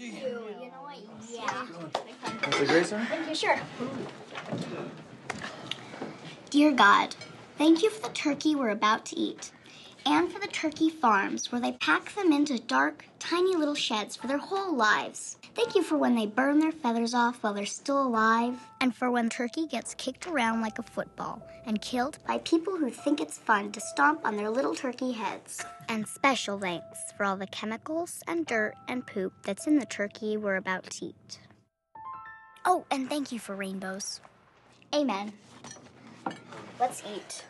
Do you? You know what? Yeah. That's a Thank you. Sure. Dear God, thank you for the turkey we're about to eat and for the turkey farms, where they pack them into dark, tiny little sheds for their whole lives. Thank you for when they burn their feathers off while they're still alive, and for when turkey gets kicked around like a football and killed by people who think it's fun to stomp on their little turkey heads. And special thanks for all the chemicals and dirt and poop that's in the turkey we're about to eat. Oh, and thank you for rainbows. Amen. Let's eat.